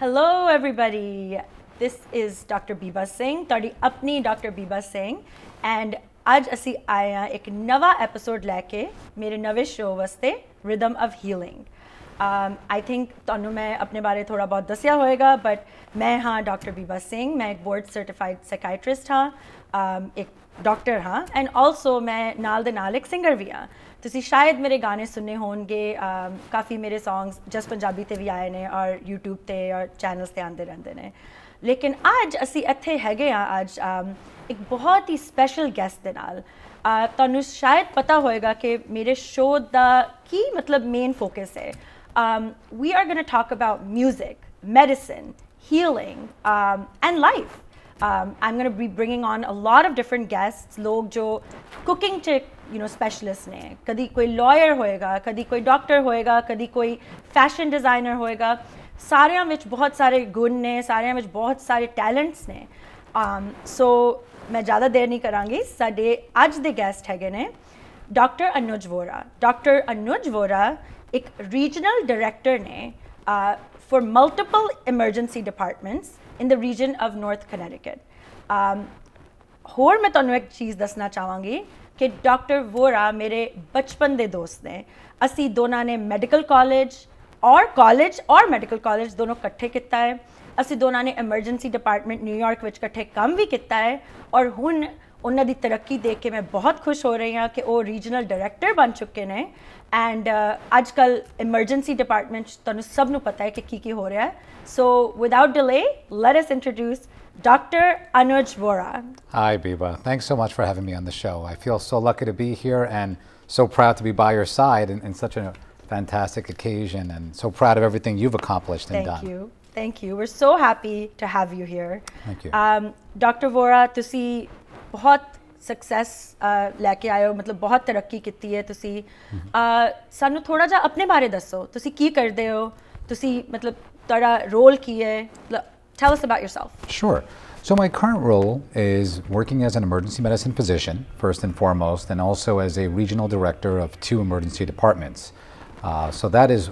Hello everybody. This is Dr. Biba Singh, ਤੁਹਾਡੀ ਆਪਣੀ doctor ਬੀਬਾ ਸਿੰਘ ਐਂਡ ਅੱਜ ਅਸੀਂ ਆਏ ਹਾਂ ਇੱਕ ਨਵਾਂ ਐਪੀਸੋਡ ਲੈ ਕੇ ਮੇਰੇ ਨਵੇਂ ਸ਼ੋਅ ਵਾਸਤੇ rhythm of healing I think ਤੁਹਾਨੂੰ ਮੈਂ ਆਪਣੇ ਬਾਰੇ ਥੋੜਾ ਬਹੁਤ ਦੱਸਿਆ ਹੋਵੇਗਾ ਬਟ ਮੈਂ ਹਾਂ ਡਾਕਟਰ ਬੀਬਾ ਸਿੰਘ ਮੈਂ ਇੱਕ ਬੋਰਡ ਸਰਟੀਫਾਈਡ ਸਾਈਕਾਈਟ੍ਰਿਸਟ ਹਾਂ ਇੱਕ ਡਾਕਟਰ ਹਾਂ ਐਂਡ ਆਲਸੋ ਮੈਂ ਨਾਲ ਦੇ ਨਾਲ ਇੱਕ ਸਿੰਗਰ ਵੀ ਹਾਂ तुम तो शायद मेरे गाने सुने होंगे काफ़ी मेरे सॉन्ग्स जस्ट पंजाबी से भी आए हैं और यूट्यूब से और चैनल्स से आते रहते हैं लेकिन अज असी इतें है अज एक बहुत ही स्पैशल गैसट के नाल तू शायद पता होएगा कि मेरे शो का की मतलब मेन फोकस है we are gonna talk about music medicine healing and life I am gonna bringing on a lot of different guests लोग जो कुकिंग यू नो स्पेशलिस्ट ने कभी कोई लॉयर होएगा कभी कोई डॉक्टर होएगा कभी कोई फैशन डिजाइनर होएगा सारे विच बहुत सारे गुण ने सारे विच बहुत सारे टैलेंट्स ने सो um, मैं ज़्यादा देर नहीं कराँगी साढ़े अज के गैसट हैगे ने डॉक्टर अनुज वोरा डॉक्टर अनुज वोरा एक रीजनल डायरेक्टर ने for multiple emergency departments in the region of North Connecticut होर मैं थोनों एक चीज़ दसना चाहवागी ਕਿ ਡਾਕਟਰ ਵੋਰਾ ਮੇਰੇ ਬਚਪਨ ਦੇ ਦੋਸਤ ਨੇ ਅਸੀਂ ਦੋਨਾਂ ਨੇ ਮੈਡੀਕਲ ਕਾਲਜ ਔਰ ਕਾਲਜ ਔਰ ਮੈਡੀਕਲ ਕਾਲਜ ਦੋਨੋਂ ਇਕੱਠੇ ਕੀਤਾ ਹੈ ਅਸੀਂ ਦੋਨਾਂ ਨੇ ਐਮਰਜੈਂਸੀ ਡਿਪਾਰਟਮੈਂਟ ਨਿਊਯਾਰਕ ਵਿੱਚ ਇਕੱਠੇ ਕੰਮ ਵੀ ਕੀਤਾ ਹੈ ਔਰ ਹੁਣ ਉਹਨਾਂ ਦੀ ਤਰੱਕੀ ਦੇਖ ਕੇ ਮੈਂ ਬਹੁਤ ਖੁਸ਼ ਹੋ ਰਹੀ ਹਾਂ ਕਿ ਉਹ ਰੀਜਨਲ ਡਾਇਰੈਕਟਰ ਬਣ ਚੁੱਕੇ ਨੇ ਐਂਡ ਅੱਜਕੱਲ ਐਮਰਜੈਂਸੀ ਡਿਪਾਰਟਮੈਂਟ ਤੁਹਾਨੂੰ ਸਭ ਨੂੰ ਪਤਾ ਹੈ ਕਿ ਕੀ ਕੀ ਹੋ ਰਿਹਾ ਹੈ so without delay let us introduce Dr. Anuj Vora. Hi, Biba. Thanks so much for having me on the show. I feel so lucky to be here and so proud to be by your side in, in such a fantastic occasion and so proud of everything you've accomplished and Thank done. Thank you. Thank you. We're so happy to have you here. Thank you. Um, Dr. Vora, ਤੁਸੀਂ ਬਹੁਤ success ਲੈ ਕੇ ਆਏ ਹੋ ਮਤਲਬ ਬਹੁਤ ਤਰੱਕੀ ਕੀਤੀ ਹੈ ਤੁਸੀਂ sanu ਥੋੜਾ ja apne bare dasso ਤੁਸੀਂ ਕੀ ਕਰਦੇ ਹੋ ਤੁਸੀਂ ਮਤਲਬ ਤੁਹਾਡਾ ਰੋਲ role ਹੈ Tell us about yourself. Sure. So, my current role is working as an emergency medicine physician, first and foremost, and also as a regional director of two emergency departments. Uh, so, that is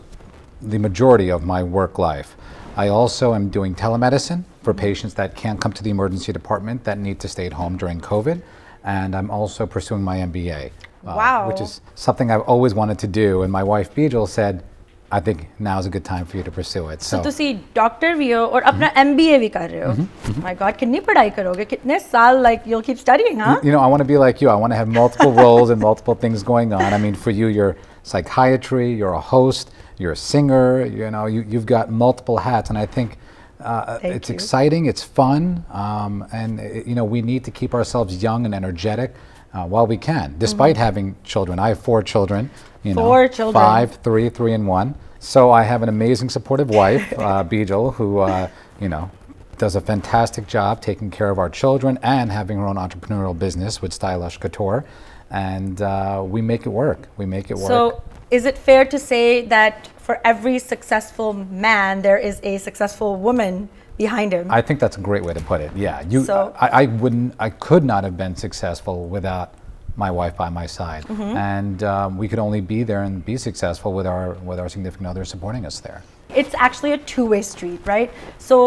the majority of my work life. I also am doing telemedicine for patients that can't come to the emergency department that need to stay at home during COVID. And I'm also pursuing my MBA, uh, wow. which is something I've always wanted to do. And my wife, Beagle, said, I think now is a good time for you to pursue it. So, so ਤੁਸੀਂ doctor ਵੀ ਹੋ ਔਰ ਆਪਣਾ MBA ਵੀ ਕਰ ਰਹੇ ਹੋ। My god ਕਿੰਨੀ ਪੜ੍ਹਾਈ ਕਰੋਗੇ? ਕਿੰਨੇ ਸਾਲ like you'll keep studying, huh? You know, I want to be like you. I want to have multiple roles and multiple things going on. I mean, for you you're psychiatry, you're a host, you're a singer, you know, you you've got multiple hats and I think uh, it's you. exciting, it's fun, um, and it, uh, you know we need to keep ourselves young and energetic uh, while we can, despite mm -hmm. having children. I have four children. You Four know, children. Five, three, three, and one. So I have an amazing supportive wife, uh, Beejal, who, uh, you know, does a fantastic job taking care of our children and having her own entrepreneurial business with Stylish Couture. And uh, we make it work. We make it work. So is it fair to say that for every successful man, there is a successful woman behind him? I think that's a great way to put it. Yeah. You, so, I, I wouldn't, I could not have been successful without my wife by my side, mm -hmm. and um, we could only be there and be successful with our with our significant other supporting us there. It's actually a two-way street, right? So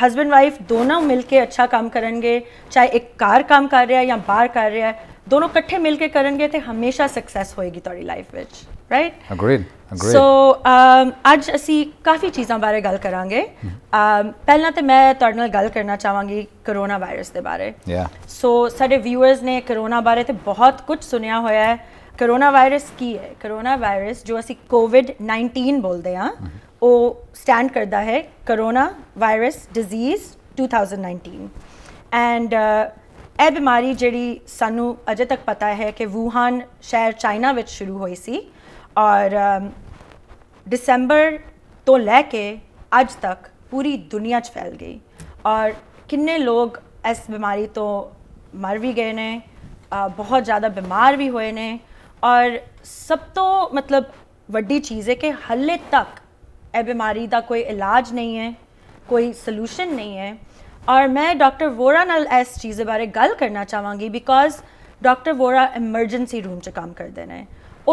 husband wife दोनों मिलके अच्छा काम करेंगे चाहे एक car काम कर रहा है या बार कर रहा है दोनों इकट्ठे मिलके करेंगे तो हमेशा सक्सेस होएगी तुम्हारी लाइफ विच ਰਾਈਟ ਅਗਰੀਡ ਅਗਰੀਡ ਸੋ ਅੱਜ ਅਸੀਂ ਕਾਫੀ ਚੀਜ਼ਾਂ ਬਾਰੇ ਗੱਲ ਕਰਾਂਗੇ ਪਹਿਲਾਂ ਤੇ ਮੈਂ ਤੁਹਾਡੇ ਨਾਲ ਗੱਲ ਕਰਨਾ ਚਾਹਾਂਗੀ ਕਰੋਨਾ ਵਾਇਰਸ ਦੇ ਬਾਰੇ ਯਾ ਸੋ ਸਾਡੇ ਵਿਊਅਰਸ ਨੇ ਕਰੋਨਾ ਬਾਰੇ ਤੇ ਬਹੁਤ ਕੁਝ ਸੁਣਿਆ ਹੋਇਆ ਹੈ ਕਰੋਨਾ ਵਾਇਰਸ ਕੀ ਹੈ ਕਰੋਨਾ ਵਾਇਰਸ ਜੋ ਅਸੀਂ ਕੋਵਿਡ 19 ਬੋਲਦੇ ਆ ਉਹ ਸਟੈਂਡ ਕਰਦਾ ਹੈ ਕਰੋਨਾ ਵਾਇਰਸ ਡਿਜ਼ੀਜ਼ 2019 ਐਂਡ ਇਹ ਬਿਮਾਰੀ ਜਿਹੜੀ ਸਾਨੂੰ ਅਜੇ ਤੱਕ ਪਤਾ ਹੈ ਕਿ ਵੂਹਾਨ ਸ਼ਹਿਰ ਚਾਈਨਾ ਵਿੱਚ ਸ਼ੁਰੂ ਹੋਈ ਸੀ ਔਰ ਦਸੰਬਰ ਤੋਂ ਲੈ ਕੇ ਅੱਜ ਤੱਕ ਪੂਰੀ ਦੁਨੀਆ 'ਚ ਫੈਲ ਗਈ ਔਰ ਕਿੰਨੇ ਲੋਕ ਇਸ ਬਿਮਾਰੀ ਤੋਂ ਮਰ ਵੀ ਗਏ ਨੇ ਬਹੁਤ ਜ਼ਿਆਦਾ ਬਿਮਾਰ ਵੀ ਹੋਏ ਨੇ ਔਰ ਸਭ ਤੋਂ ਮਤਲਬ ਵੱਡੀ ਚੀਜ਼ ਹੈ ਕਿ ਹੱਲੇ ਤੱਕ ਇਹ ਬਿਮਾਰੀ ਦਾ ਕੋਈ ਇਲਾਜ ਨਹੀਂ ਹੈ ਕੋਈ ਸੋਲੂਸ਼ਨ ਨਹੀਂ ਹੈ ਔਰ ਮੈਂ ਡਾਕਟਰ ਵੋਰਾ ਨਾਲ ਇਸ ਚੀਜ਼ ਦੇ ਬਾਰੇ ਗੱਲ ਕਰਨਾ ਚਾਹਾਂਗੀ because doctor Vora emergency room 'ਚ ਕੰਮ ਕਰਦੇ ਨੇ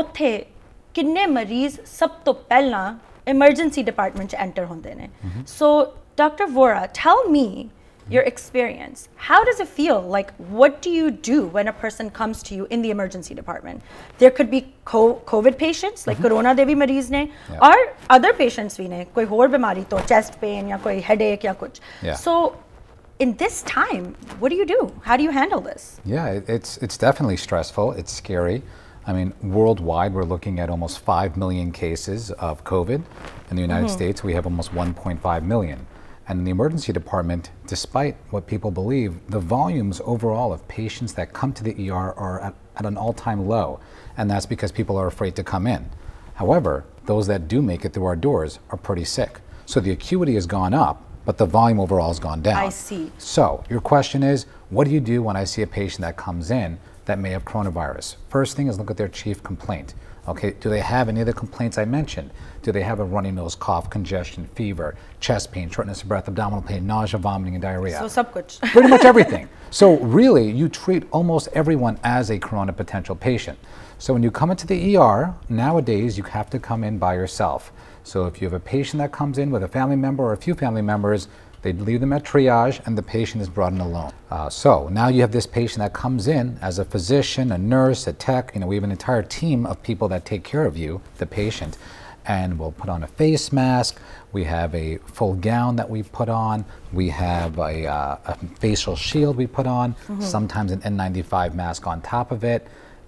ਉੱਥੇ ਕਿੰਨੇ ਮਰੀਜ਼ ਸਭ ਤੋਂ ਪਹਿਲਾਂ ਐਮਰਜੈਂਸੀ ਡਿਪਾਰਟਮੈਂਟ 'ਚ ਐਂਟਰ ਹੁੰਦੇ ਨੇ so doctor Vora tell me your experience. How does it feel? Like, what do you do when a person comes to you in the emergency department? There could be COVID patients, like mm-hmm. corona devi mariz ne, or other patients bhi ne, koi hor bimari to, chest pain ya koi headache ya kuch. Yeah. So, in this time, what do you do? How do you handle this? Yeah, it's, it's definitely stressful. It's scary. I mean, worldwide, we're looking at almost 5 million cases of COVID. In the United mm -hmm. States, we have almost 1.5 million. And in the emergency department, despite what people believe, the volumes overall of patients that come to the ER are at, at an all time low. And that's because people are afraid to come in. However, those that do make it through our doors are pretty sick. So the acuity has gone up, but the volume overall has gone down. I see. So your question is what do you do when I see a patient that comes in? that may have coronavirus. First thing is look at their chief complaint. Okay, do they have any of the complaints I mentioned? Do they have a runny nose, cough, congestion, fever, chest pain, shortness of breath, abdominal pain, nausea, vomiting, and diarrhea? So Pretty much everything. So really, you treat almost everyone as a corona potential patient. So when you come into the ER, nowadays you have to come in by yourself. So if you have a patient that comes in with a family member or a few family members, they leave them at triage and the patient is brought in alone. Uh, so now you have this patient that comes in as a physician, a nurse, a tech, you know, we have an entire team of people that take care of you, the patient. And we'll put on a face mask. We have a full gown that we put on. We have a, uh, a facial shield we put on, mm -hmm. sometimes an N95 mask on top of it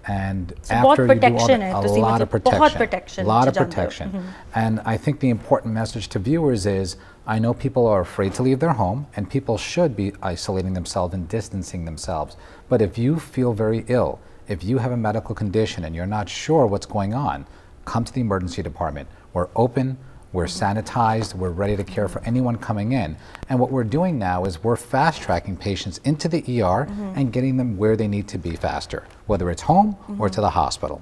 and so after you do all a lot of protection, protection, lot of protection. Mm -hmm. And I think the important message to viewers is, I know people are afraid to leave their home, and people should be isolating themselves and distancing themselves. But if you feel very ill, if you have a medical condition and you're not sure what's going on, come to the emergency department. We're open. We're sanitized, we're ready to care for anyone coming in. And what we're doing now is we're fast tracking patients into the ER mm -hmm. and getting them where they need to be faster, whether it's home mm -hmm. or mm-hmm. to the hospital.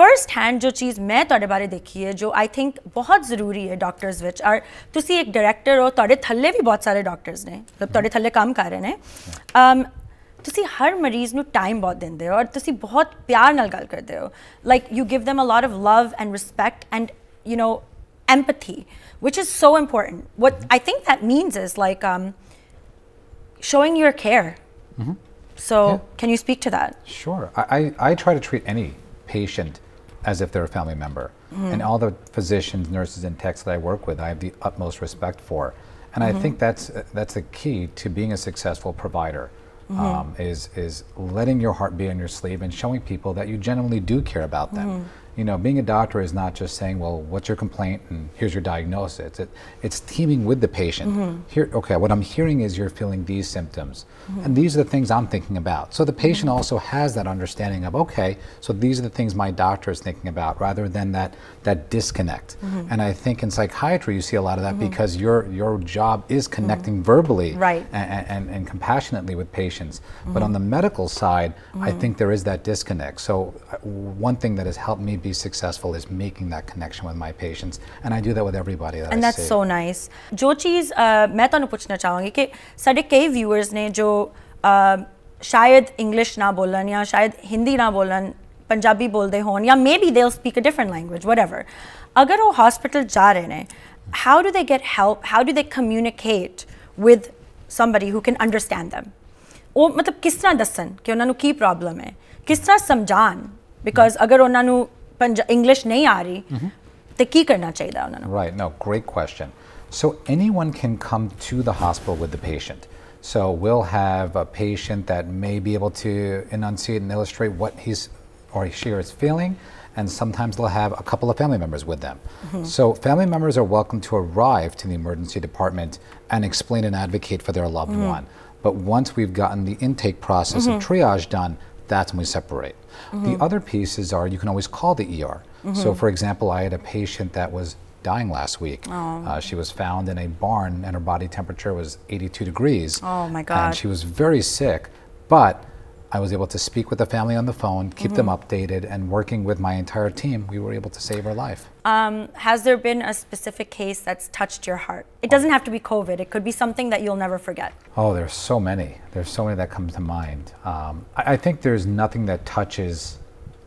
First hand जो चीज़ मैं थोड़े बारे देखी है जो I think बहुत ज़रूरी है डॉक्टर्स विच आर तुम एक डायरैक्टर हो थोड़े थले भी बहुत सारे डॉक्टर्स ने मतलब थोड़े थले काम कर रहे ने ਤੁਸੀਂ ਹਰ ਮਰੀਜ਼ ਨੂੰ ਟਾਈਮ ਬਹੁਤ ਦਿੰਦੇ ਹੋ ਔਰ ਤੁਸੀਂ ਬਹੁਤ ਪਿਆਰ ਨਾਲ ਗੱਲ ਕਰਦੇ ਹੋ like you give them a lot of love and respect and you know empathy, which is so important. What I think that means is like um, showing your care. Mm-hmm. So, yeah. can you speak to that? Sure. I, I, I, try to treat any patient as if they're a family member. Mm-hmm. And all the physicians, nurses, and techs that I work with, I have the utmost respect for. And mm-hmm. I think that's, that's the key to being a successful provider. Mm-hmm. Um, is is letting your heart be on your sleeve and showing people that you genuinely do care about them. Mm-hmm you know, being a doctor is not just saying, well, what's your complaint and here's your diagnosis. It, it's teaming with the patient. Mm -hmm. Here, okay, what I'm hearing is you're feeling these symptoms, mm -hmm. and these are the things I'm thinking about. So the patient mm -hmm. also has that understanding of, okay, so these are the things my doctor is thinking about, rather than that that disconnect. Mm-hmm. And I think in psychiatry you see a lot of that mm-hmm. because your your job is mm-hmm. connecting verbally right. and, and, and, compassionately with patients. But on the medical side, I think there is that disconnect. So uh, one thing that has helped me be successful is making that connection with my patients. And I do that with everybody and that's so nice. Jo cheez, uh, main tanu puchna chahongi ki sade kai viewers ne jo uh, English na bolan ya shayad Hindi na bolan, Punjabi bolde hon ya maybe they'll speak a different language, whatever. Agar wo hospital ja rahe ne, how do they get help? How do they communicate with somebody who can understand them? ਉਹ ਮਤਲਬ ਕਿਸ ਤਰ੍ਹਾਂ ਦੱਸਣ ਕਿ ਉਹਨਾਂ ਨੂੰ ਕੀ problem ਹੈ ਕਿਸ English नहीं आ रही ਤੇ ਕੀ ਕਰਨਾ ਚਾਹੀਦਾ right no great question so anyone can come to the hospital with the patient so we'll have a patient that may be able to enunciate and illustrate what he's or she is feeling and sometimes they'll have a couple of family members with them. Mm -hmm. So family members are welcome to arrive to the emergency department and explain and advocate for their loved mm -hmm. one. But once we've gotten the intake process mm -hmm. of mm-hmm. triage done, that's when we separate. Mm -hmm. The mm-hmm. other pieces are you can always call the ER. So, mm-hmm. for example, I had a patient that was dying last week. Oh. Uh, she was found in a barn and her body temperature was 82 degrees. Oh my God. And she was very sick, but I was able to speak with the family on the phone, keep mm -hmm. them mm-hmm. updated, and working with my entire team, we were able to save her life. Um, has there been a specific case that's touched your heart? It doesn't have to be COVID. It could be something that you'll never forget. Oh, there's so many. There's so many that come to mind. Um, I, I, think there's nothing that touches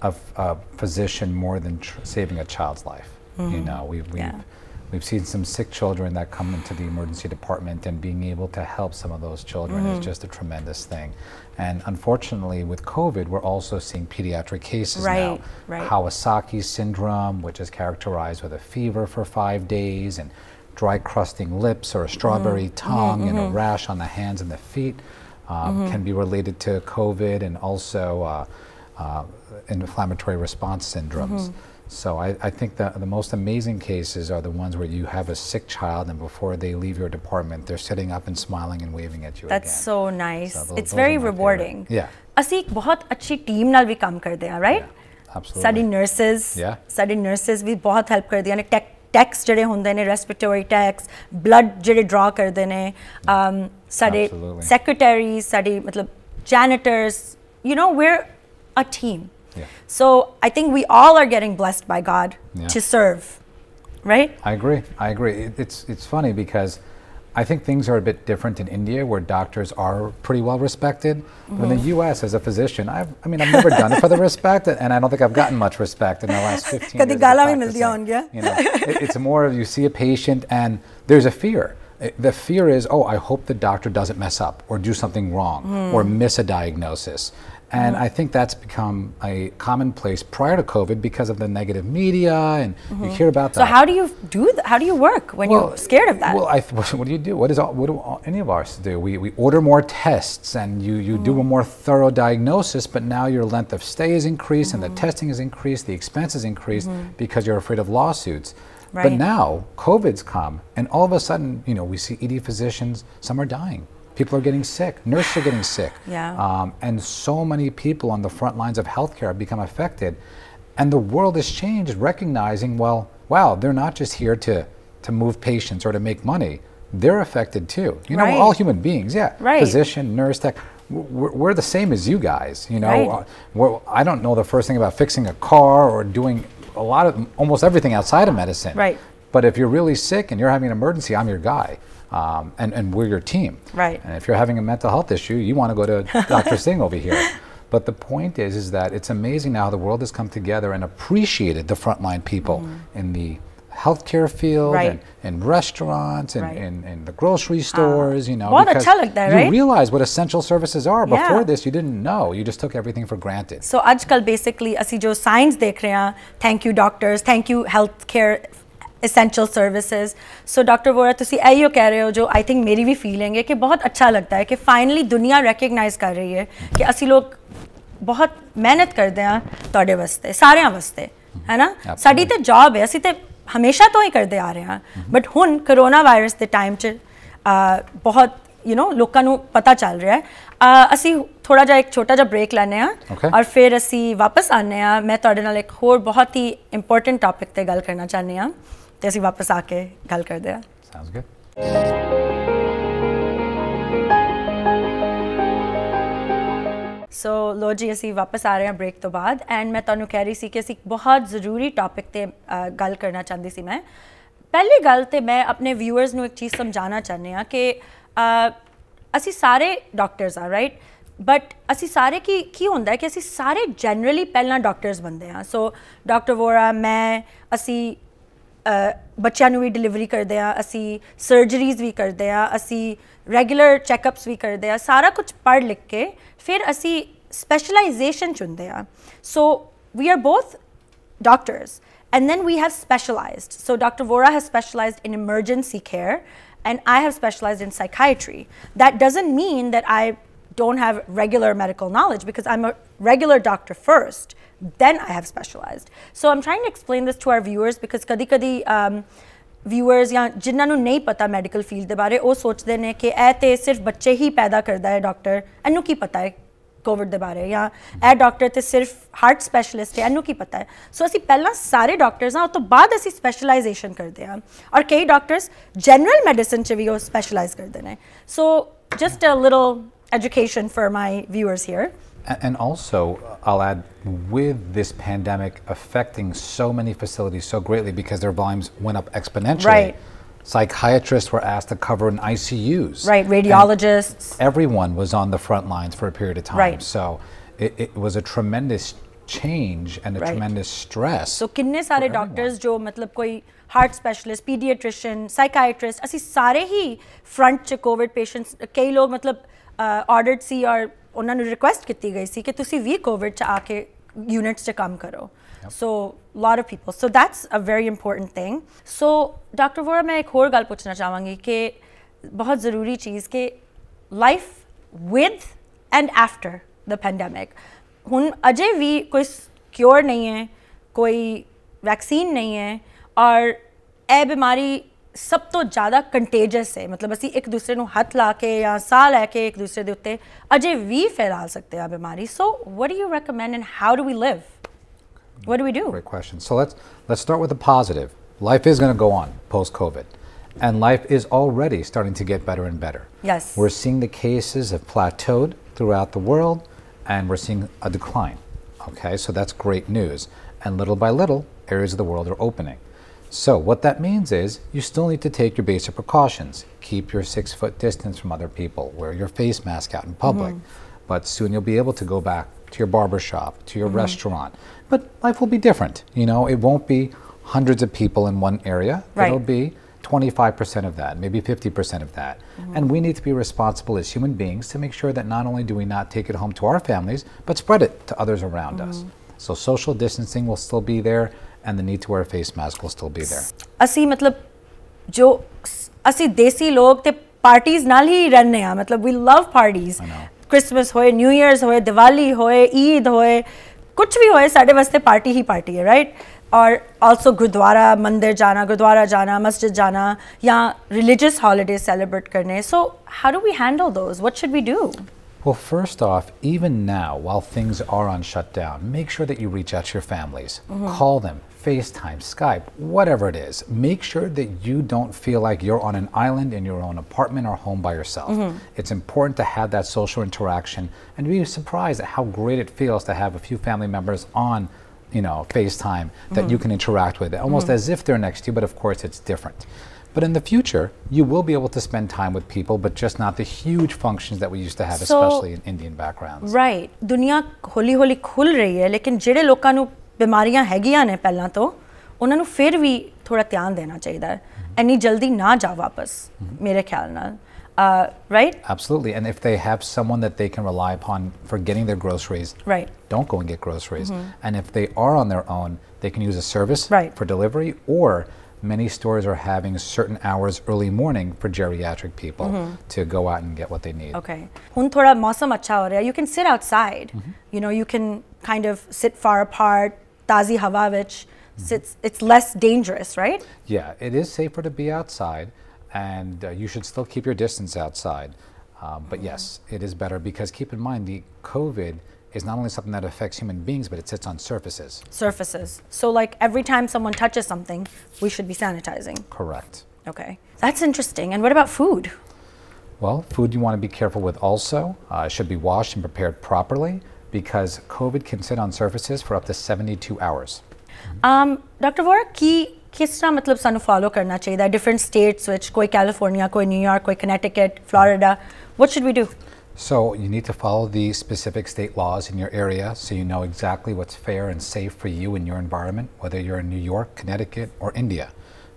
a, a physician more than saving a child's life. Mm -hmm. You mm-hmm. know, we've, we've yeah We've seen some sick children that come into the emergency department, and being able to help some of those children mm -hmm. is mm-hmm. just a tremendous thing. And unfortunately, with COVID, we're also seeing pediatric cases right, now. Right. Kawasaki syndrome, which is characterized with a fever for five days, and dry crusting lips, or a strawberry mm -hmm. tongue, mm -hmm. and a mm-hmm. rash on the hands and the feet um, can be related to COVID, and also uh, uh, inflammatory response syndromes. So I, think the most amazing cases are the ones where you have a sick child and before they leave your department, they're sitting up and smiling and waving at you That's so nice. it's very rewarding. Favorite. Yeah. bahut achhi team nal bhi kam karde right? absolutely. Sadi nurses. Yeah. Sadi nurses bhi bahut help karde hai. Tech texts jare hunde respiratory texts, blood jare draw karde ne. Um, sadi secretaries, sadi matlab janitors. You know, we're a team. So I think we all are getting blessed by God yeah. to serve, right? I agree. I agree. It, it's it's funny because I think things are a bit different in India where doctors are pretty well respected. Mm-hmm. In the mm-hmm. U.S., as a physician, I've, I mean, I've never done it for the respect, and I don't think I've gotten much respect in the last 15 years. you know, it, it's more of you see a patient and there's a fear the fear is, oh, I hope the doctor doesn't mess up or do something wrong mm. or miss a diagnosis. And mm -hmm. I think that's become a commonplace prior to COVID because of the negative media and mm -hmm. you mm-hmm. hear about that. So how do you do that? How do you work when well, you're scared of that? Well, th what do you do? What, is all, what do all, any of us do? We, we order more tests and you, you mm -hmm. do a mm-hmm. more thorough diagnosis, but now your length of stay is increased and the mm-hmm. testing is increased, the expenses increased because you're afraid of lawsuits. Right. But now COVID's come and all of a sudden, you know, we see ED physicians, some are dying. People are getting sick. Nurses are getting sick. Yeah. Um, and so many people on the front lines of healthcare have become affected. And the world has changed, recognizing, well, wow, they're not just here to, to move patients or to make money. They're affected too. You know, right. we're all human beings. Yeah. Right. Physician, nurse, tech. We're, we're the same as you guys. You know, right. Uh, I don't know the first thing about fixing a car or doing a lot of almost everything outside of medicine. Right. But if you're really sick and you're having an emergency, I'm your guy um, and, and we're your team. Right. And if you're having a mental health issue, you want to go to Dr. Singh over here. But the point is, is that it's amazing now how the world has come together and appreciated the frontline people mm. in the healthcare field right. and, and restaurants and, right. and, and, the grocery ah. stores, uh, you know. What a talent there, right? You realize what essential services are. Yeah. Before this, you didn't know. You just took everything for granted. So, ajkal basically, asijo signs dekh rahe thank you doctors, thank you healthcare essential services so Dr. Vora ਤੁਸੀਂ ਐਈਓ ਕਹਿ ਰਹੇ ਹੋ ਜੋ I think ਮੇਰੀ ਵੀ feeling ਹੈ ਕਿ ਬਹੁਤ ਅੱਛਾ ਲੱਗਦਾ ਹੈ ਕਿ finally ਦੁਨੀਆ ਰੈਕਗਨਾਈਜ਼ ਕਰ ਰਹੀ ਹੈ ਕਿ ਅਸੀਂ ਲੋਕ ਬਹੁਤ ਮਿਹਨਤ ਕਰਦੇ ਆ ਤੁਹਾਡੇ ਵਾਸਤੇ ਸਾਰਿਆਂ ਵਾਸਤੇ ਹੈ ਨਾ ਸਾਡੀ ਤੇ ਜੌਬ ਹੈ ਅਸੀਂ ਤੇ ਹਮੇਸ਼ਾ ਤੋਂ ਹੀ ਕਰਦੇ ਆ ਰਹੇ ਹਾਂ ਬਟ ਹੁਣ ਕਰੋਨਾ ਵਾਇਰਸ ਦੇ ਟਾਈਮ 'ਚ ਬਹੁਤ ਯੂ نو ਲੋਕਾਂ ਨੂੰ ਪਤਾ ਚੱਲ ਰਿਹਾ ਹੈ ਅਸੀਂ ਥੋੜਾ ਜਿਹਾ ਇੱਕ ਛੋਟਾ ਜਿਹਾ ਬ੍ਰੇਕ ਲੈਣੇ ਆ ਔਰ ਫਿਰ ਅਸੀਂ ਵਾਪਸ ਆਨੇ ਆ ਮੈਂ ਤੁਹਾਡੇ ਨਾਲ ਇੱਕ ਹੋਰ ਬਹੁਤ ਹੀ ਇੰਪੋਰਟੈਂਟ ਟਾਪਿਕ ਤੇ ਗੱਲ ਕਰਨਾ ਚਾਹਨੇ ਆ ਤੇ ਅਸੀਂ ਵਾਪਸ ਆ ਕੇ ਗੱਲ ਕਰਦੇ ਹਾਂ ਸਾਊਂਡਸ ਗੁੱਡ ਸੋ ਲੋ ਜੀ ਅਸੀਂ ਵਾਪਸ ਆ ਰਹੇ ਹਾਂ ਬ੍ਰੇਕ ਤੋਂ ਬਾਅਦ ਐਂਡ ਮੈਂ ਤੁਹਾਨੂੰ ਕਹਿ ਰਹੀ ਸੀ ਕਿ ਅਸੀਂ ਬਹੁਤ ਜ਼ਰੂਰੀ ਟਾਪਿਕ ਤੇ ਗੱਲ ਕਰਨਾ ਚਾਹੁੰਦੀ ਸੀ ਮੈਂ ਪਹਿਲੀ ਗੱਲ ਤੇ ਮੈਂ ਆਪਣੇ ਵਿਊਅਰਸ ਨੂੰ ਇੱਕ ਚੀਜ਼ ਸਮਝਾਉਣਾ ਚਾਹੁੰਦੀ ਆ ਕਿ ਅਸੀਂ ਸਾਰੇ ਡਾਕਟਰਸ ਆ ਰਾਈਟ ਬਟ ਅਸੀਂ ਸਾਰੇ ਕੀ ਕੀ ਹੁੰਦਾ ਹੈ ਕਿ ਅਸੀਂ ਸਾਰੇ ਜਨਰਲੀ ਪਹਿਲਾਂ ਡਾਕਟਰਸ ਬੰਦੇ ਆ ਸੋ ਡਾਕਟਰ ਵੋਰਾ ਮੈਂ ਅਸੀਂ ਬੱਚਿਆਂ ਨੂੰ ਵੀ ਡਿਲੀਵਰੀ ਕਰਦੇ ਆ surgeries ਸਰਜਰੀਜ਼ ਵੀ ਕਰਦੇ ਆ ਅਸੀਂ ਰੈਗੂਲਰ ਚੈੱਕਅਪਸ ਵੀ ਕਰਦੇ ਆ ਸਾਰਾ ਕੁਝ ਪੜ੍ਹ ਲਿਖ ਕੇ ਫਿਰ ਅਸੀਂ ਸਪੈਸ਼ਲਾਈਜੇਸ਼ਨ ਚੁਣਦੇ ਆ so we are both doctors and then we have specialized so dr vora has specialized in emergency care and i have specialized in psychiatry that doesn't mean that i don't have regular medical knowledge because i'm a regular doctor first then I have specialized. So I'm trying to explain this to our viewers because kadi kadi um, viewers ਜਾਂ ਜਿਨ੍ਹਾਂ ਨੂੰ ਨਹੀਂ ਪਤਾ medical field ਦੇ ਬਾਰੇ ਉਹ ਸੋਚਦੇ ਨੇ ਕਿ ਇਹ ਤੇ ਸਿਰਫ ਬੱਚੇ ਹੀ ਪੈਦਾ ਕਰਦਾ ਹੈ ਡਾਕਟਰ ਇਹਨੂੰ ਕੀ ਪਤਾ ਹੈ ਕੋਵਿਡ ਦੇ ਬਾਰੇ ਜਾਂ ਇਹ ਡਾਕਟਰ ਤੇ ਸਿਰਫ ਹਾਰਟ ਸਪੈਸ਼ਲਿਸਟ ਹੈ ਇਹਨੂੰ ਕੀ ਪਤਾ ਹੈ ਸੋ ਅਸੀਂ ਪਹਿਲਾਂ ਸਾਰੇ ਡਾਕਟਰਸ ਹਾਂ ਉਸ ਤੋਂ ਬਾਅਦ ਅਸੀਂ ਸਪੈਸ਼ਲਾਈਜੇਸ਼ਨ ਕਰਦੇ ਹਾਂ ਔਰ ਕਈ ਡਾਕਟਰਸ ਜਨਰਲ ਮੈਡੀਸਨ ਚ ਵੀ ਉਹ ਸਪੈਸ਼ਲਾਈਜ਼ ਕਰਦੇ ਨੇ so just a little education for my viewers here And also, I'll add with this pandemic affecting so many facilities so greatly because their volumes went up exponentially. Right. Psychiatrists were asked to cover in ICUs. Right, radiologists. everyone was on the front lines for a period of time. Right. So it, it was a tremendous change and a right. tremendous stress. So किन्ने सारे doctors जो मतलब कोई heart specialist, pediatrician, psychiatrist, ऐसे सारे ही front to COVID patients कई लोग मतलब uh, ordered ਉਹਨਾਂ ਨੂੰ ਰਿਕੁਐਸਟ ਕੀਤੀ ਗਈ ਸੀ ਕਿ ਤੁਸੀਂ ਵੀ ਕੋਵਿਡ ਚ ਆ ਕੇ ਯੂਨਿਟਸ 'ਚ ਕੰਮ ਕਰੋ so lot of people so that's a very important thing so doctor Vora ਮੈਂ ਇੱਕ ਹੋਰ ਗੱਲ ਪੁੱਛਣਾ ਚਾਹਾਂਗੀ ਕਿ ਬਹੁਤ ਜ਼ਰੂਰੀ ਚੀਜ਼ ਕਿ life with and after the pandemic ਹੁਣ ਅਜੇ ਵੀ ਕੋਈ ਕਿਉਰ ਨਹੀਂ ਹੈ ਕੋਈ ਵੈਕਸੀਨ ਨਹੀਂ ਹੈ ਔਰ ਇਹ ਬਿਮਾਰੀ ਸਭ ਤੋਂ ਜ਼ਿਆਦਾ ਕੰਟੇਜਸ ਹੈ ਮਤਲਬ ਅਸੀਂ ਇੱਕ ਦੂਸਰੇ ਨੂੰ ਹੱਥ ਲਾ ਕੇ ਜਾਂ ਸਾਹ ਲੈ ਕੇ ਇੱਕ ਦੂਸਰੇ ਦੇ ਉੱਤੇ ਅਜੇ ਵੀ ਫੈਲਾਲ ਸਕਦੇ ਆ ਬਿਮਾਰੀ do what do you recommend and how do we What do we do? Great question. So let's let's start with the positive. Life is going to go on post COVID, and life is already starting to get better and better. Yes, we're seeing the cases have plateaued throughout the world, and we're seeing a decline. Okay, so that's great news. And little by little, areas of the world are opening. So what that means is you still need to take your basic precautions. Keep your six foot distance from other people, wear your face mask out in public. Mm -hmm. But soon you'll be able to go back to your barber shop, to your mm -hmm. restaurant. But life will be different. You know, it won't be hundreds of people in one area. Right. It'll be 25% of that, maybe 50% of that. Mm -hmm. And we need to be responsible as human beings to make sure that not only do we not take it home to our families, but spread it to others around us. Mm-hmm. So social distancing will still be there and the need to wear a face mask will still be there. Asi matlab jo asi desi log te parties nal hi rehne ha matlab we love parties. Christmas hoye, New Year's hoye, Diwali hoye, Eid hoye, kuch bhi hoye sade waste party hi party hai, right? Or also gurdwara, mandir jana, gurdwara jana, masjid jana, ya religious holidays celebrate karne. So how do we handle those? What should we do? Well, first off, even now, while things are on shutdown, make sure that you reach out to your families. Mm-hmm. Call them, FaceTime, Skype, whatever it is. Make sure that you don't feel like you're on an island in your own apartment or home by yourself. Mm-hmm. It's important to have that social interaction and be surprised at how great it feels to have a few family members on you know, FaceTime that mm-hmm. you can interact with, almost mm-hmm. as if they're next to you, but of course it's different. But in the future, you will be able to spend time with people, but just not the huge functions that we used to have, so, especially in Indian backgrounds. Right. dunya ਹੌਲੀ ਹੌਲੀ khul ਰਹੀ ਹੈ ਲੇਕਿਨ ਜਿਹੜੇ ਲੋਕਾਂ ਨੂੰ ਬਿਮਾਰੀਆਂ ਹੈਗੀਆਂ ਨੇ to ਤੋਂ ਉਹਨਾਂ ਨੂੰ ਫਿਰ ਵੀ ਥੋੜਾ ਧਿਆਨ ਦੇਣਾ jaldi na ਇੰਨੀ ਜਲਦੀ ਨਾ Uh, right? Absolutely. And if they have someone that they can rely upon for getting their groceries, right? Don't go and get groceries. Mm -hmm. And if they are on their own, they can use a service right. for delivery, or many stores are having certain hours early morning for geriatric people mm -hmm. to go out and get what they need. Okay. You can sit outside. Mm -hmm. You know, you can kind of sit far apart, tazi Havavich mm-hmm. It's, it's less dangerous, right? Yeah, it is safer to be outside, and uh, you should still keep your distance outside. Um, but mm-hmm. yes, it is better because keep in mind the COVID is not only something that affects human beings, but it sits on surfaces. Surfaces. So, like every time someone touches something, we should be sanitizing. Correct. Okay. That's interesting. And what about food? Well, food you want to be careful with also. Uh, should be washed and prepared properly because COVID can sit on surfaces for up to 72 hours. Um, Dr. Vora, ki किस तरह मतलब सानू follow करना चाहिए different states koi कोई California कोई New York कोई Connecticut Florida what should we do so you need to follow the specific state laws in your area so you know exactly what's fair and safe for you in your environment, whether you're in New York, Connecticut, or India.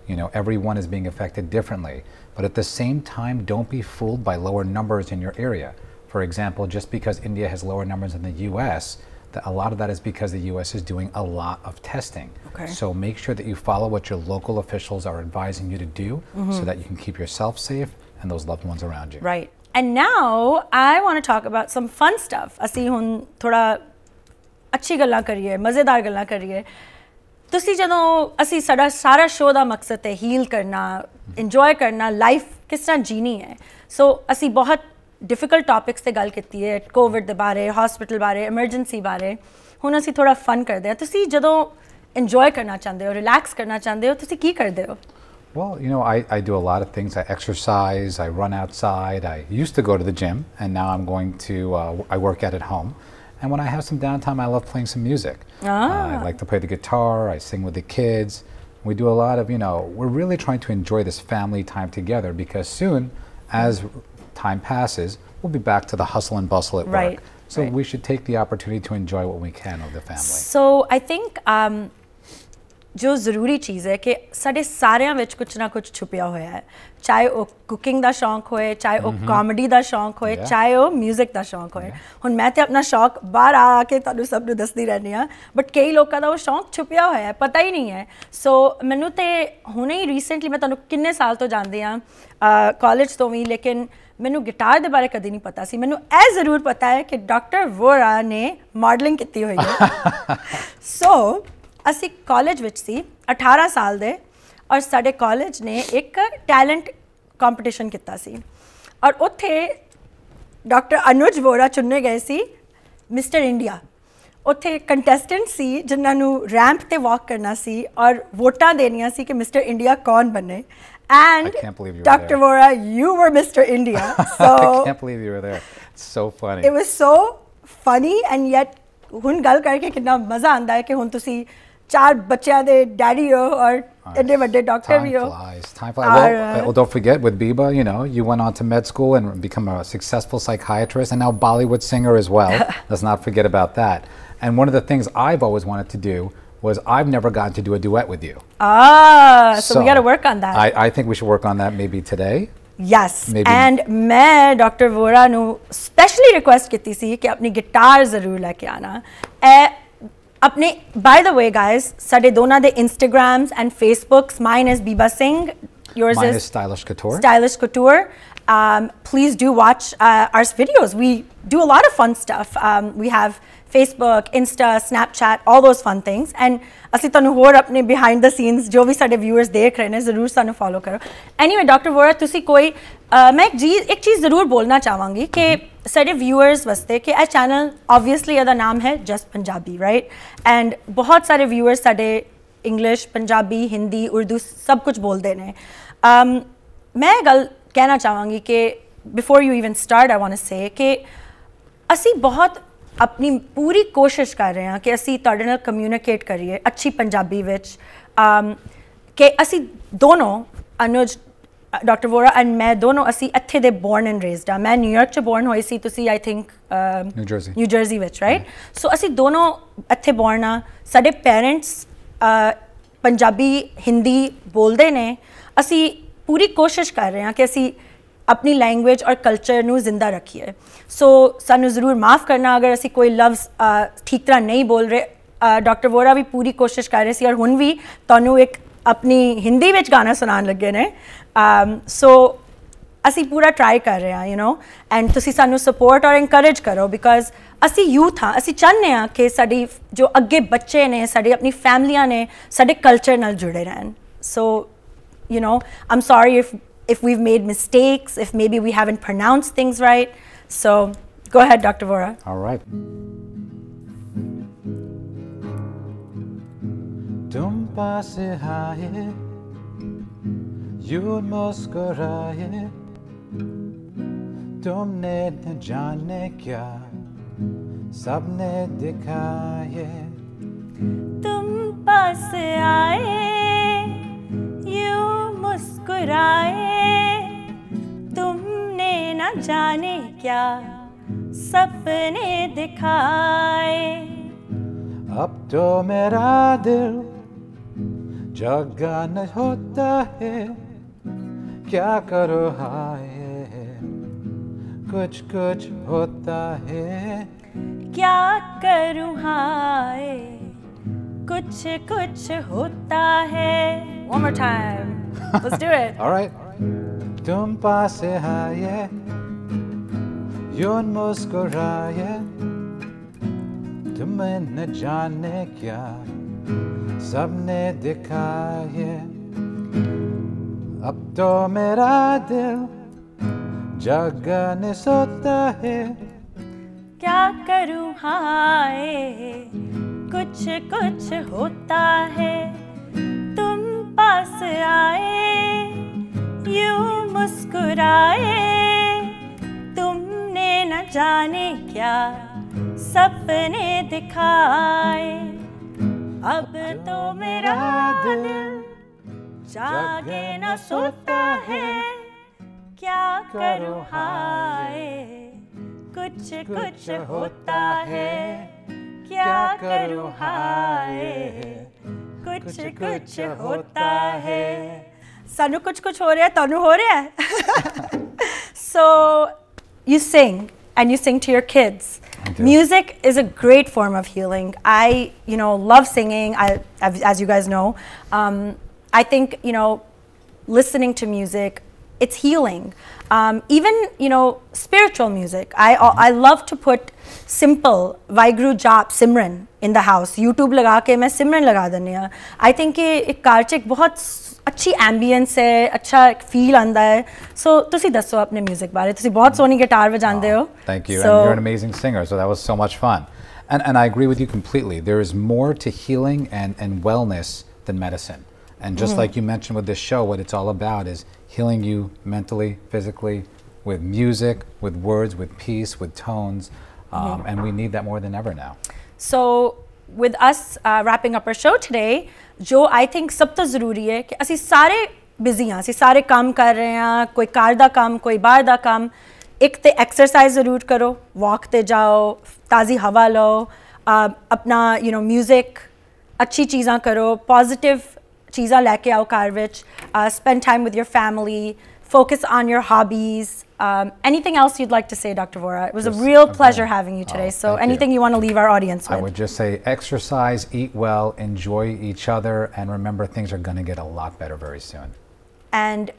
You know, everyone is being affected differently. But at the same time, don't be fooled by lower numbers in your area. For example, just because India has lower numbers than the US, that a lot of that is because the U.S. is doing a lot of testing. Okay. So make sure that you follow what your local officials are advising you to do mm -hmm. so that you can keep yourself safe and those loved ones around you. Right. And now I want to talk about some fun stuff. ਅਸੀਂ ਹੁਣ ਥੋੜਾ ਅੱਛੀ ਗੱਲਾਂ ਕਰੀਏ ਮਜ਼ੇਦਾਰ ਗੱਲਾਂ ਕਰੀਏ ਤੁਸੀਂ ਜਦੋਂ ਅਸੀਂ ਸਾਡਾ ਸਾਰਾ ਸ਼ੋਅ ਦਾ ਮਕਸਦ ਹੈ ਹੀਲ ਕਰਨਾ ਇੰਜੋਏ ਕਰਨਾ ਲਾਈਫ ਕਿਸ ਤਰ੍ਹਾਂ ਜੀਣੀ ਹੈ ਸੋ ਅਸੀਂ ਬਹੁਤ ਡਿਫਿਕਲਟ ਟਾਪਿਕਸ ਤੇ ਗੱਲ ਕੀਤੀ ਹੈ ਕੋਵਿਡ ਦੇ ਬਾਰੇ ਹਸਪੀਟਲ ਬਾਰੇ ਐਮਰਜੈਂਸੀ ਬਾਰੇ ਹੁਣ ਅਸੀਂ ਥੋੜਾ ਫਨ ਕਰਦੇ ਹਾਂ ਤੁਸੀਂ ਜਦੋਂ ਇੰਜੋਏ ਕਰਨਾ ਚਾਹੁੰਦੇ ਹੋ ਰਿਲੈਕਸ ਕਰਨਾ ਚਾਹੁੰਦੇ ਹੋ ਤੁਸੀਂ ਕੀ ਕਰਦੇ ਹੋ Well, you know, I, I do a lot of things. I exercise, I run outside. I used to go to the gym, and now I'm going to, uh, I work out at home. And when I have some downtime, I love playing some music. Ah. Uh, I like to play the guitar, I sing with the kids. We do a lot of, you know, we're really trying to enjoy this family time together because soon, as time passes, we'll be back to the hustle and bustle at right. work. So right. we should take the opportunity to enjoy what we can of the family. So I think. Um ਜੋ ਜ਼ਰੂਰੀ ਚੀਜ਼ ਹੈ ਕਿ ਸਾਡੇ ਸਾਰਿਆਂ ਵਿੱਚ ਕੁਝ ਨਾ ਕੁਝ ਛੁਪਿਆ ਹੋਇਆ ਹੈ ਚਾਹੇ ਉਹ ਕੁਕਿੰਗ ਦਾ ਸ਼ੌਂਕ ਹੋਏ ਚਾਹੇ ਉਹ ਕਾਮੇਡੀ ਦਾ ਸ਼ੌਂਕ ਹੋਏ ਚਾਹੇ ਉਹ 뮤직 ਦਾ ਸ਼ੌਂਕ ਹੋਏ ਹੁਣ ਮੈਂ ਤੇ ਆਪਣਾ ਸ਼ੌਂਕ ਬਾਹਰ ਆ ਕੇ ਤੁਹਾਨੂੰ ਸਭ ਨੂੰ ਦੱਸਦੀ ਰਹਿੰਦੀ ਆ ਬਟ ਕਈ ਲੋਕਾਂ ਦਾ ਉਹ ਸ਼ੌਂਕ ਛੁਪਿਆ ਹੋਇਆ ਹੈ ਪਤਾ ਹੀ ਨਹੀਂ ਹੈ ਸੋ ਮੈਨੂੰ ਤੇ ਹੁਣੇ ਹੀ ਰੀਸੈਂਟਲੀ ਮੈਂ ਤੁਹਾਨੂੰ ਕਿੰਨੇ ਸਾਲ ਤੋਂ ਜਾਣਦੇ ਆ ਕਾਲਜ ਤੋਂ ਵੀ ਲੇਕਿਨ ਮੈਨੂੰ ਗਿਟਾਰ ਦੇ ਬਾਰੇ ਕਦੇ ਨਹੀਂ ਪਤਾ ਸੀ ਮੈਨੂੰ ਐ ਜ਼ਰੂਰ ਪਤਾ ਹੈ ਕਿ ਡਾਕਟਰ ਵੋਰਾ ਨੇ ਮਾਡਲਿੰਗ ਕੀਤੀ ਹੋਈ ਹੈ ਸੋ ਅਸੀਂ ਕਾਲਜ ਵਿੱਚ ਸੀ 18 ਸਾਲ ਦੇ ਔਰ ਸਾਡੇ ਕਾਲਜ ਨੇ ਇੱਕ ਟੈਲੈਂਟ ਕੰਪੀਟੀਸ਼ਨ ਕੀਤਾ ਸੀ ਔਰ ਉੱਥੇ ਡਾਕਟਰ ਅਨੁਜ ਵੋਰਾ ਚੁਣੇ ਗਏ ਸੀ ਮਿਸਟਰ ਇੰਡੀਆ ਉੱਥੇ ਕੰਟੈਸਟੈਂਟ ਸੀ ਜਿਨ੍ਹਾਂ ਨੂੰ ਰੈਂਪ ਤੇ ਵਾਕ ਕਰਨਾ ਸੀ ਔਰ ਵੋਟਾਂ ਦੇਣੀਆਂ ਸੀ ਕਿ ਮਿਸਟਰ ਇੰਡੀਆ ਕੌਣ ਬਣੇ and doctor Vora you were mister India so I can't believe you were there. So funny funny. It was so funny and ਹੁਣ ਗੱਲ ਕਰਕੇ ਕਿੰਨਾ ਮਜ਼ਾ ਆਂਦਾ ਹੈ ਕਿ ਹੁਣ ਤੁਸੀਂ ਚਾਰ ਬੱਚਿਆਂ ਦੇ ਡੈਡੀ ਹੋ ਔਰ ਇੰਨੇ ਵੱਡੇ ਡਾਕਟਰ ਵੀ flies time flies well, well don't forget with Biba you know you went on to med school and become a successful psychiatrist and now Bollywood singer as well let's not forget about that and one of the things I've always wanted to do was I've never gotten to do a duet with you. Ah, so, so we got to work on that. I, I, think we should work on that maybe today. Yes, maybe. and मैं Doctor Vora, no specially request की थी कि अपनी guitar ज़रूर लेके आना अपने by the way guys ਸਾਡੇ ਦੋਨਾਂ ਦੇ Instagrams and Facebooks mine is Biba Singh yours Mine is, is stylish couture stylish couture um, please do watch uh, our videos we do a lot of fun stuff um, we have Facebook, Insta, Snapchat, all those fun things and ਅਸੀਂ ਤੁਹਾਨੂੰ ਹੋਰ ਆਪਣੇ behind ਦਾ scenes ਜੋ ਵੀ ਸਾਡੇ viewers ਦੇਖ ਰਹੇ ਨੇ ਜ਼ਰੂਰ ਸਾਨੂੰ ਫੋਲੋ ਕਰੋ ਐਨੀਵੇ ਡਾਕਟਰ ਵੋਰਾ ਤੁਸੀਂ ਕੋਈ ਮੈਂ ਇੱਕ ਜੀ ਇੱਕ ਚੀਜ਼ ਜ਼ਰੂਰ ਬੋਲਣਾ ਚਾਹਾਂਗੀ ਕਿ ਸਾਡੇ ਵਿਊਅਰਸ ਵਾਸਤੇ ਕਿ ਇਹ ਚੈਨਲ ਆਬਵੀਅਸਲੀ ਇਹਦਾ ਨਾਮ ਹੈ ਜਸਟ ਪੰਜਾਬੀ ਰਾਈਟ ਐਂਡ ਬਹੁਤ ਸਾਰੇ ਵਿਊਅਰਸ ਸਾਡੇ ਇੰਗਲਿਸ਼ ਪੰਜਾਬੀ ਹਿੰਦੀ ਉਰਦੂ ਸਭ ਕੁਝ ਬੋਲਦੇ ਨੇ um ਮੈਂ ਗੱਲ ਕਹਿਣਾ ਚਾਹਾਂਗੀ ਕਿ before you even start I want to say ਕਿ ਅਸੀਂ ਬਹੁਤ ਆਪਣੀ ਪੂਰੀ ਕੋਸ਼ਿਸ਼ ਕਰ ਰਹੇ ਹਾਂ ਕਿ ਅਸੀਂ ਤੁਹਾਡੇ ਨਾਲ ਕਮਿਊਨੀਕੇਟ ਕਰੀਏ ਅੱਛੀ ਪੰਜਾਬੀ ਵਿੱਚ ਅਮ ਕਿ ਅਸੀਂ ਦੋਨੋਂ ਅਨੁਜ ਡਾਕਟਰ ਵੋਰਾ ਐਂਡ ਮੈਂ ਦੋਨੋਂ ਅਸੀਂ ਇੱਥੇ ਦੇ ਬੋਰਨ ਐਂਡ ਰੇਜ਼ਡ ਆ ਮੈਂ ਨਿਊਯਾਰਕ ਚ ਬੋਰਨ ਹੋਈ ਸੀ ਤੁਸੀਂ ਆਈ ਥਿੰਕ ਨਿਊ ਜਰਸੀ ਵਿੱਚ ਰਾਈਟ ਸੋ ਅਸੀਂ ਦੋਨੋਂ ਇੱਥੇ ਬੋਰਨ ਆ ਸਾਡੇ ਪੇਰੈਂਟਸ ਪੰਜਾਬੀ ਹਿੰਦੀ ਬੋਲਦੇ ਨੇ ਅਸੀਂ ਪੂਰੀ ਕੋਸ਼ਿਸ਼ ਕਰ ਰਹੇ ਹਾਂ ਕਿ ਅਸੀਂ ਆਪਣੀ ਲੈਂਗੁਏਜ ਔਰ ਕਲਚਰ ਨੂੰ ਜ਼ਿੰਦਾ ਰੱਖੀਏ ਸੋ ਸਾਨੂੰ ਜ਼ਰੂਰ ਮਾਫ ਕਰਨਾ ਅਗਰ ਅਸੀਂ ਕੋਈ ਲਵਸ ਠੀਕ ਤਰ੍ਹਾਂ ਨਹੀਂ ਬੋਲ ਰਹੇ ਡਾਕਟਰ ਵੋਰਾ ਵੀ ਪੂਰੀ ਕੋਸ਼ਿਸ਼ ਕਰ ਰਹੇ ਸੀ ਔਰ ਹੁਣ ਵੀ ਤੁਹਾਨੂੰ ਇੱਕ ਆਪਣੀ ਹਿੰਦੀ ਵਿੱਚ ਗਾਣਾ ਸੁਣਾਉਣ ਲੱਗੇ ਨੇ ਸੋ um, ਅਸੀਂ ਪੂਰਾ ਟਰਾਈ ਕਰ ਰਹੇ ਆ ਯੂ نو ਐਂਡ ਤੁਸੀਂ ਸਾਨੂੰ ਸਪੋਰਟ ਔਰ ਇਨਕਰੇਜ ਕਰੋ ਬਿਕਾਜ਼ ਅਸੀਂ ਯੂਥ ਹਾਂ ਅਸੀਂ ਚਾਹੁੰਦੇ ਆ ਕਿ ਸਾਡੀ ਜੋ ਅੱਗੇ ਬੱਚੇ ਨੇ ਸਾਡੀ ਆਪਣੀ ਫੈਮਲੀਆਂ ਨੇ ਸਾਡੇ ਕਲਚਰ ਨਾਲ ਜੁੜੇ ਰਹਿਣ so you نو I'm sorry if if we've made mistakes, if maybe we haven't pronounced things right. So go ahead, Dr. Vora. All तुमने न जाने क्या सबने दिखाए तुम पास आए यू मुस्कुराए तुमने न जाने क्या सपने दिखाए अब तो मेरा दिल जगा न होता है क्या करो हाय कुछ कुछ होता है क्या करूँ हाय कुछ कुछ होता है One more time. Let's do it. All right. तुम पास आए यूं मुस्कुराए तुम्हें न जाने क्या सबने दिखाए अब तो मेरा दिल जगने सोता है क्या करूँ हाय कुछ कुछ होता है पास आए यू मुस्कुराए तुमने न जाने क्या सपने दिखाए अब तो मेरा दिल जागे न सोता है क्या करो हाय कुछ कुछ होता है क्या करो हाय कुछ कुछ होता है सानू कुछ कुछ हो रहा है तानू हो रहा है so you sing and you sing to your kids. Music is a great form of healing. I, you know, love singing. I, as you guys know, um, I think you know, listening to music, it's healing. Um, even you know, spiritual music. I I love to put simple Vaigru Jap Simran in the house YouTube लगा के मैं सिमरन लगा देनी हाँ I think कि एक car च एक बहुत ਅੱਛੀ ਐਂਬੀਐਂਸ ਹੈ ਅੱਛਾ ਫੀਲ ਆਂਦਾ ਹੈ ਸੋ ਤੁਸੀਂ ਦੱਸੋ ਆਪਣੇ 뮤직 ਬਾਰੇ ਤੁਸੀਂ ਬਹੁਤ ਸੋਹਣੀ ਗਿਟਾਰ ਵਜਾਉਂਦੇ ਹੋ thank you and you are an amazing singer so that was so much fun and and I agree with you completely there is more to healing and and wellness than medicine and just like you mentioned with this show what it's all about is healing you mentally physically with music with words with peace with tones um, yeah. and we need that more than ever now so with us wrapping up our show today ਜੋ I think ਸਭ ਤੋਂ ਜ਼ਰੂਰੀ ਹੈ ਕਿ ਅਸੀਂ ਸਾਰੇ busy ਹਾਂ ਅਸੀਂ ਸਾਰੇ ਕੰਮ ਕਰ ਰਹੇ ਹਾਂ ਕੋਈ ਕਾਰ ਦਾ ਕੰਮ ਕੋਈ ਬਾਹਰ ਦਾ ਕੰਮ ਇੱਕ ਤੇ ਐਕਸਰਸਾਈਜ਼ ਜ਼ਰੂਰ ਕਰੋ ਵਾਕ ਤੇ ਜਾਓ ਤਾਜ਼ੀ ਹਵਾ ਲਓ ਆਪਣਾ ਯੂ نو 뮤직 ਅੱਛੀ ਚੀਜ਼ਾਂ ਕਰੋ ਪੋਜ਼ਿਟਿਵ ਚੀਜ਼ਾਂ ਲੈ ਕੇ ਆਓ ਘਰ ਵਿੱਚ spend time with your family focus on your hobbies. Um, anything else you'd like to say, Dr. Vora? It was just a real okay. pleasure having you oh, today. Oh, so, anything you. you want to leave our audience with? I would just say exercise, eat well, enjoy each other, and remember things are going to get a lot better very soon. And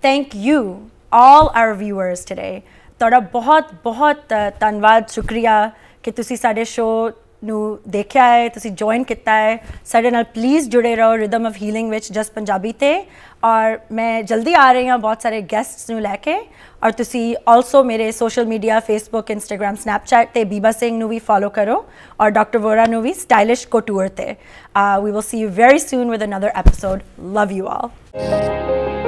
thank you, all our viewers today. ਤੁਹਾਡਾ ਬਹੁਤ ਬਹੁਤ ਧੰਨਵਾਦ ਸ਼ੁਕਰੀਆ ਕਿ ਤੁਸੀਂ ਸਾਡੇ show ਨੂੰ ਦੇਖਿਆ ਹੈ ਤੁਸੀਂ ਜੁਆਇਨ ਕੀਤਾ ਹੈ ਸਾਡੇ ਨਾਲ ਪਲੀਜ਼ ਜੁੜੇ ਰਹੋ ਰਿਦਮ ਆਫ ਹੀਲਿੰਗ ਵਿੱਚ ਜਸ ਪੰਜਾਬੀ ਤੇ ਔਰ ਮੈਂ ਜਲਦੀ ਆ ਰਹੀ ਹਾਂ ਬਹੁਤ ਸਾਰੇ ਗੈਸਟਸ ਨੂੰ ਲੈ ਕੇ ਔਰ ਤੁਸੀਂ ਆਲਸੋ ਮੇਰੇ social media Facebook Instagram Snapchat ਤੇ ਬੀਬਾ ਸਿੰਘ ਨੂੰ ਵੀ ਫਾਲੋ ਕਰੋ ਔਰ ਡਾਕਟਰ ਵੋਰਾ ਨੂੰ ਵੀ ਸਟਾਈਲਿਸ਼ ਕੋਟੂਰ ਤੇ ਆ we will see you very soon with another episode love you all